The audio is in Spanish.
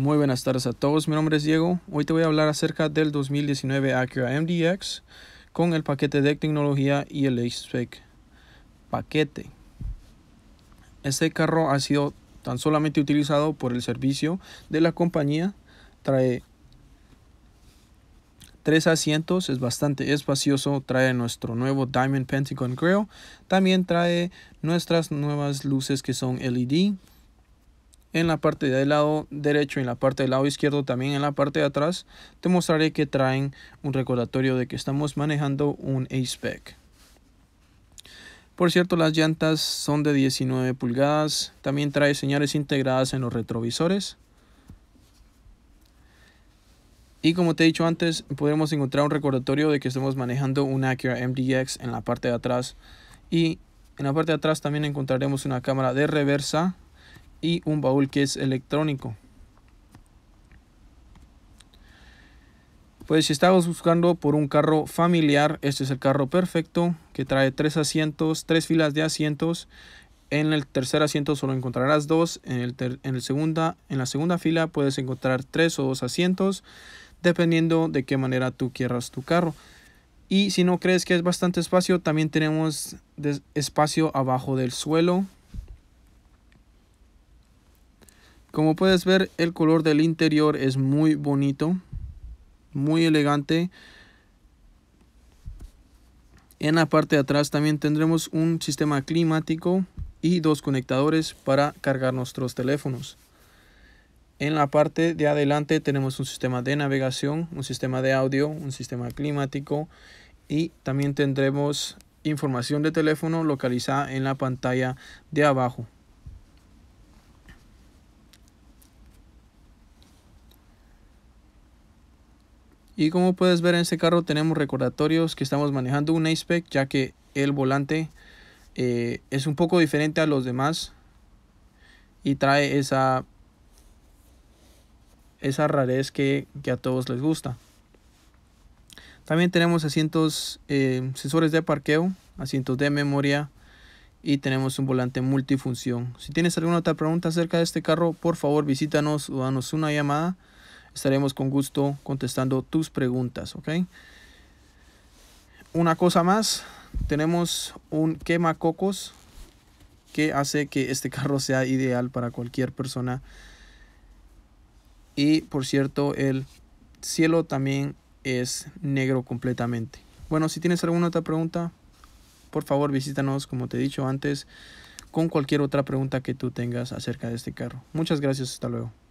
Muy buenas tardes a todos, mi nombre es Diego. Hoy te voy a hablar acerca del 2019 Acura MDX con el paquete de tecnología y e el h paquete. Este carro ha sido tan solamente utilizado por el servicio de la compañía. Trae tres asientos, es bastante espacioso, trae nuestro nuevo Diamond Pentagon Grill, también trae nuestras nuevas luces que son LED, en la parte del lado derecho y en la parte del lado izquierdo también en la parte de atrás te mostraré que traen un recordatorio de que estamos manejando un A-Spec. Por cierto, las llantas son de 19 pulgadas. También trae señales integradas en los retrovisores. Y como te he dicho antes, podemos encontrar un recordatorio de que estamos manejando un Acura MDX en la parte de atrás. Y en la parte de atrás también encontraremos una cámara de reversa y un baúl que es electrónico. Pues si estamos buscando por un carro familiar, este es el carro perfecto que trae tres asientos, tres filas de asientos. En el tercer asiento solo encontrarás dos, en, el en, segunda, en la segunda fila puedes encontrar tres o dos asientos, dependiendo de qué manera tú quieras tu carro. Y si no crees que es bastante espacio, también tenemos espacio abajo del suelo Como puedes ver, el color del interior es muy bonito, muy elegante. En la parte de atrás también tendremos un sistema climático y dos conectadores para cargar nuestros teléfonos. En la parte de adelante tenemos un sistema de navegación, un sistema de audio, un sistema climático y también tendremos información de teléfono localizada en la pantalla de abajo. Y como puedes ver en este carro tenemos recordatorios que estamos manejando un A-Spec ya que el volante eh, es un poco diferente a los demás y trae esa, esa rarez que, a todos les gusta. También tenemos asientos, eh, sensores de parqueo, asientos de memoria y tenemos un volante multifunción. Si tienes alguna otra pregunta acerca de este carro, por favor visítanos o danos una llamada estaremos con gusto contestando tus preguntas, ¿ok? Una cosa más, tenemos un cocos que hace que este carro sea ideal para cualquier persona. Y por cierto, el cielo también es negro completamente. Bueno, si tienes alguna otra pregunta, por favor visítanos, como te he dicho antes, con cualquier otra pregunta que tú tengas acerca de este carro. Muchas gracias, hasta luego.